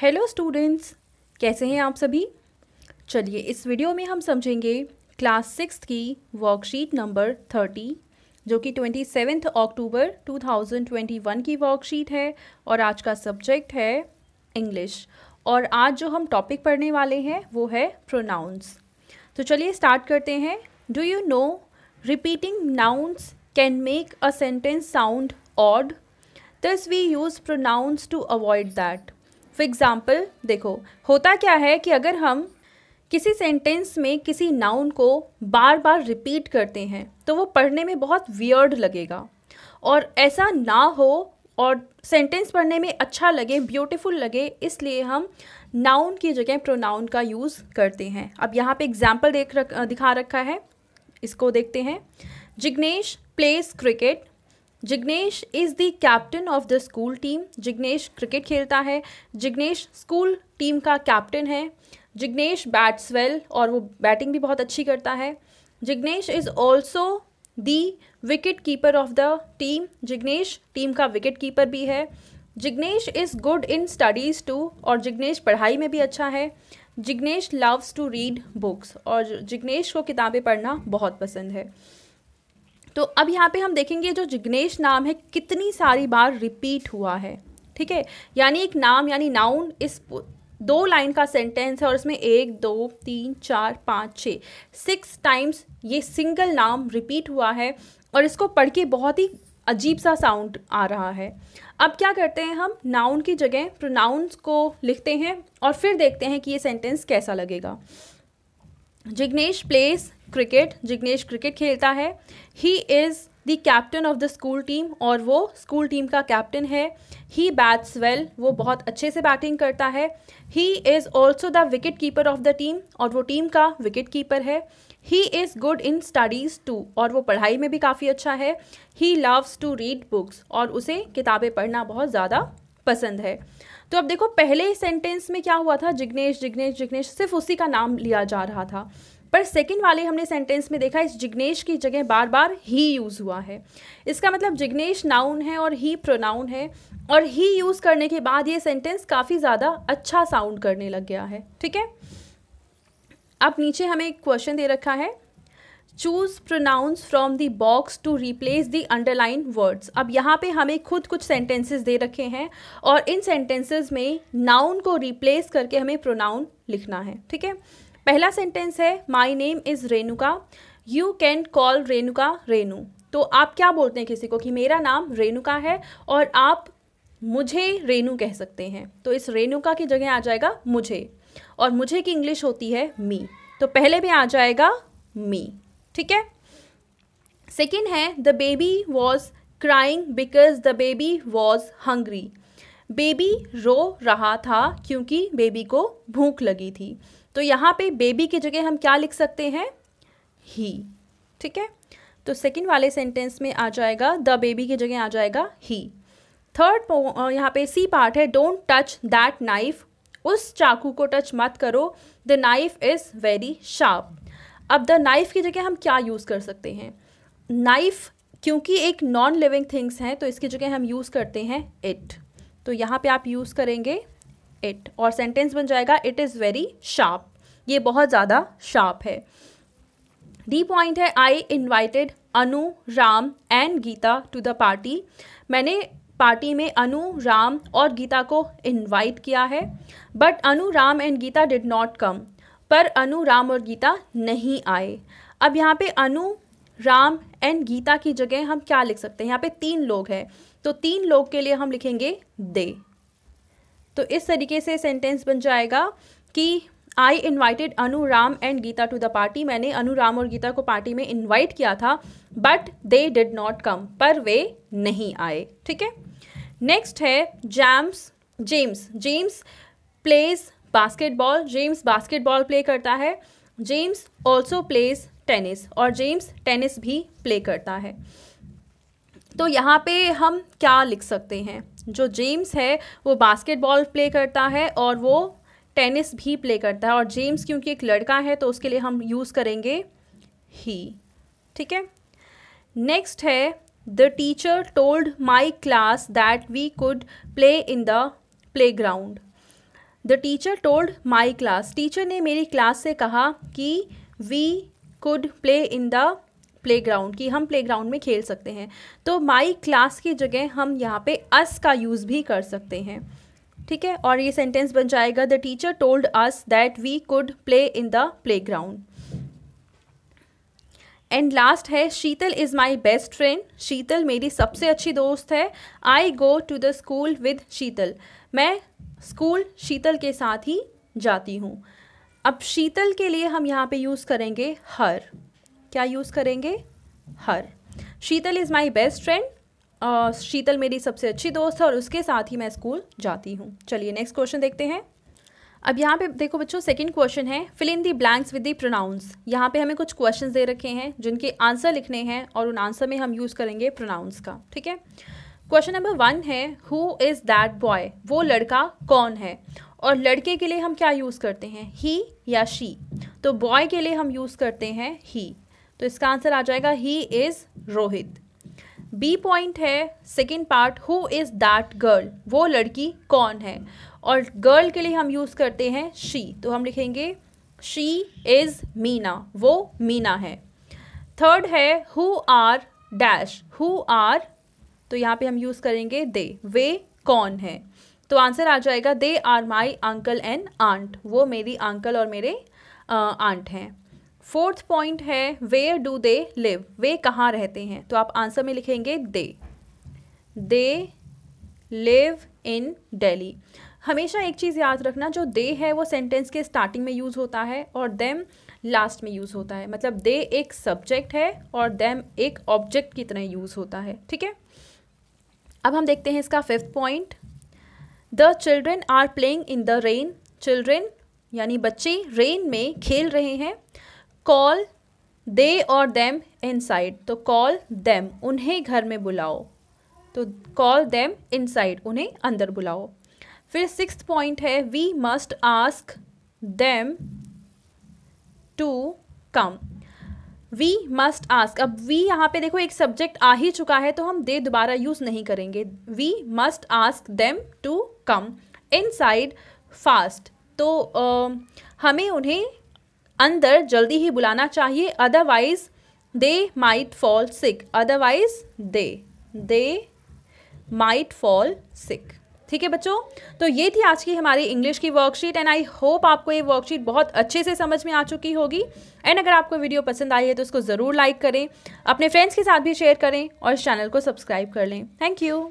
hello students कैसे हैं आप सभी चलिए इस वीडियो में हम समझेंगे क्लास सिक्स की वर्कशीट नंबर थर्टी जो कि twenty seventh October two thousand twenty one की वर्कशीट है और आज का सब्जेक्ट है इंग्लिश और आज जो हम टॉपिक पढ़ने वाले हैं वो है प्रोनाउंस तो चलिए स्टार्ट करते हैं do you know repeating nouns can make a sentence sound odd thus we use pronouns to avoid that for example देखो होता क्या है कि अगर हम किसी सेंटेंस में किसी नाउन को बार बार रिपीट करते हैं तो वो पढ़ने में बहुत वियर्ड लगेगा और ऐसा ना हो और सेंटेंस पढ़ने में अच्छा लगे ब्यूटीफुल लगे इसलिए हम नाउन की जगह प्रोनाउन का यूज़ करते हैं अब यहाँ पे एग्जाम्पल देख रख दिखा रखा है इसको देखते हैं Jignesh plays cricket Jignesh is the captain of the school team Jignesh cricket खेलता है जिग्नेश स्कूल टीम का कैप्टन है जिग्नेश बैट्स वेल और वो बैटिंग भी बहुत अच्छी करता है Jignesh is also the wicket keeper of the team Jignesh team का विकेट कीपर भी है Jignesh is good in studies too और जिग्नेश पढ़ाई में भी अच्छा है Jignesh loves to read books और जिग्नेश को किताबें पढ़ना बहुत पसंद है तो अब यहाँ पे हम देखेंगे जो जिग्नेश नाम है कितनी सारी बार रिपीट हुआ है ठीक है यानी एक नाम यानी नाउन इस दो लाइन का सेंटेंस है और इसमें एक दो तीन चार पाँच छः सिक्स टाइम्स ये सिंगल नाम रिपीट हुआ है और इसको पढ़ के बहुत ही अजीब सा साउंड आ रहा है अब क्या करते हैं हम नाउन की जगह प्रोनाउंस को लिखते हैं और फिर देखते हैं कि ये सेंटेंस कैसा लगेगा Jignesh plays cricket Jignesh cricket खेलता है he is the captain of the school team और वो स्कूल टीम का कैप्टन है ही बैट्स वेल वो बहुत अच्छे से बैटिंग करता है he is also the wicket keeper of the team और वो टीम का विकेट कीपर है he is good in studies too और वो पढ़ाई में भी काफ़ी अच्छा है he loves to read books और उसे किताबें पढ़ना बहुत ज़्यादा पसंद है तो अब देखो पहले सेंटेंस में क्या हुआ था जिग्नेश जिग्नेश जिग्नेश सिर्फ उसी का नाम लिया जा रहा था पर सेकेंड वाले हमने सेंटेंस में देखा इस जिग्नेश की जगह बार बार ही यूज़ हुआ है इसका मतलब जिग्नेश नाउन है और ही प्रोनाउन है और ही यूज़ करने के बाद ये सेंटेंस काफ़ी ज़्यादा अच्छा साउंड करने लग गया है ठीक है अब नीचे हमें एक क्वेश्चन दे रखा है choose pronouns from the box to replace the underline words अब यहाँ पे हमें खुद कुछ सेंटेंसेस दे रखे हैं और इन सेंटेंसेस में नाउन को रिप्लेस करके हमें प्रोनाउन लिखना है ठीक है पहला सेंटेंस है my name is Renuka you can call Renuka Renu तो आप क्या बोलते हैं किसी को कि मेरा नाम रेणुका है और आप मुझे रेणु कह सकते हैं तो इस रेणुका की जगह आ जाएगा मुझे और मुझे की इंग्लिश होती है मी तो पहले भी आ जाएगा मी ठीक है सेकेंड है the baby was crying because the baby was hungry baby रो रहा था क्योंकि बेबी को भूख लगी थी तो यहाँ पे बेबी की जगह हम क्या लिख सकते हैं ही ठीक है तो सेकेंड वाले सेंटेंस में आ जाएगा द बेबी की जगह आ जाएगा ही थर्ड यहाँ पे सी पार्ट है डोंट टच दैट नाइफ उस चाकू को टच मत करो the knife is very sharp अब द नाइफ की जगह हम क्या यूज़ कर सकते हैं नाइफ क्योंकि एक नॉन लिविंग थिंग्स हैं तो इसकी जगह हम यूज़ करते हैं इट तो यहाँ पे आप यूज़ करेंगे इट और सेंटेंस बन जाएगा इट इज़ वेरी शार्प ये बहुत ज़्यादा शार्प है डी पॉइंट है I invited Anu Ram and Geeta to the party मैंने पार्टी में अनु राम और गीता को इन्वाइट किया है but Anu Ram and Geeta did not come पर अनु राम और गीता नहीं आए अब यहाँ पे अनु राम एंड गीता की जगह हम क्या लिख सकते हैं यहाँ पे तीन लोग हैं तो तीन लोग के लिए हम लिखेंगे दे तो इस तरीके से सेंटेंस बन जाएगा कि I invited Anu Ram and Geeta to the party मैंने अनु राम और गीता को पार्टी में इन्वाइट किया था but they did not come पर वे नहीं आए ठीक है नेक्स्ट है James James James plays basketball James basketball play करता है जेम्स ऑल्सो प्लेज टेनिस और जेम्स टेनिस भी प्ले करता है तो यहाँ पे हम क्या लिख सकते हैं जो जेम्स है वो बास्केटबॉल प्ले करता है और वो टेनिस भी प्ले करता है और जेम्स क्योंकि एक लड़का है तो उसके लिए हम यूज़ करेंगे ही ठीक है नेक्स्ट है the teacher told my class that we could play in the playground the teacher told my class teacher ने मेरी क्लास से कहा कि we could play in the playground की हम प्ले ग्राउंड में खेल सकते हैं तो माई क्लास की जगह हम यहाँ पे अस का यूज़ भी कर सकते हैं ठीक है और ये सेंटेंस बन जाएगा the teacher told us that we could play in the playground and last है Sheetal is my best friend Sheetal मेरी सबसे अच्छी दोस्त है I go to the school with Sheetal मैं स्कूल शीतल के साथ ही जाती हूँ अब शीतल के लिए हम यहाँ पे यूज़ करेंगे हर क्या यूज़ करेंगे her Sheetal is my best friend Sheetal मेरी सबसे अच्छी दोस्त है और उसके साथ ही मैं स्कूल जाती हूँ चलिए नेक्स्ट क्वेश्चन देखते हैं अब यहाँ पे देखो बच्चों सेकंड क्वेश्चन है fill in the blanks with the pronouns यहाँ पे हमें कुछ क्वेश्चंस दे रखे हैं जिनके आंसर लिखने हैं और उन आंसर में हम यूज़ करेंगे प्रोनाउंस का ठीक है क्वेश्चन नंबर वन है हु इज़ दैट बॉय वो लड़का कौन है और लड़के के लिए हम क्या यूज़ करते हैं ही या शी तो बॉय के लिए हम यूज़ करते हैं ही तो इसका आंसर आ जाएगा he is Rohit B point है second part who is that girl वो लड़की कौन है और गर्ल के लिए हम यूज़ करते हैं शी तो हम लिखेंगे शी इज़ मीना वो मीना है थर्ड है who are dash who are तो यहाँ पे हम यूज़ करेंगे दे वे कौन है तो आंसर आ जाएगा they are my uncle and aunt वो मेरी अंकल और मेरे आंट हैं फोर्थ पॉइंट है वेयर डू दे लिव वे कहाँ रहते हैं तो आप आंसर में लिखेंगे दे दे लिव इन डेली हमेशा एक चीज़ याद रखना जो दे है वो सेंटेंस के स्टार्टिंग में यूज़ होता है और देम लास्ट में यूज़ होता है मतलब दे एक सब्जेक्ट है और देम एक ऑब्जेक्ट की तरह यूज़ होता है ठीक है अब हम देखते हैं इसका fifth point the children are playing in the rain children यानी बच्चे रेन में खेल रहे हैं कॉल दे और देम इनसाइड तो कॉल देम उन्हें घर में बुलाओ तो कॉल देम इनसाइड उन्हें अंदर बुलाओ फिर सिक्स पॉइंट है we must ask them to come we must ask अब वी यहाँ पे देखो एक सब्जेक्ट आ ही चुका है तो हम दे दोबारा यूज़ नहीं करेंगे we must ask them to come inside fast तो uh, हमें उन्हें अंदर जल्दी ही बुलाना चाहिए otherwise they might fall sick otherwise they they might fall sick ठीक है बच्चों तो ये थी आज की हमारी इंग्लिश की वर्कशीट एंड आई होप आपको ये वर्कशीट बहुत अच्छे से समझ में आ चुकी होगी एंड अगर आपको वीडियो पसंद आई है तो उसको ज़रूर लाइक करें अपने फ्रेंड्स के साथ भी शेयर करें और इस चैनल को सब्सक्राइब कर लें थैंक यू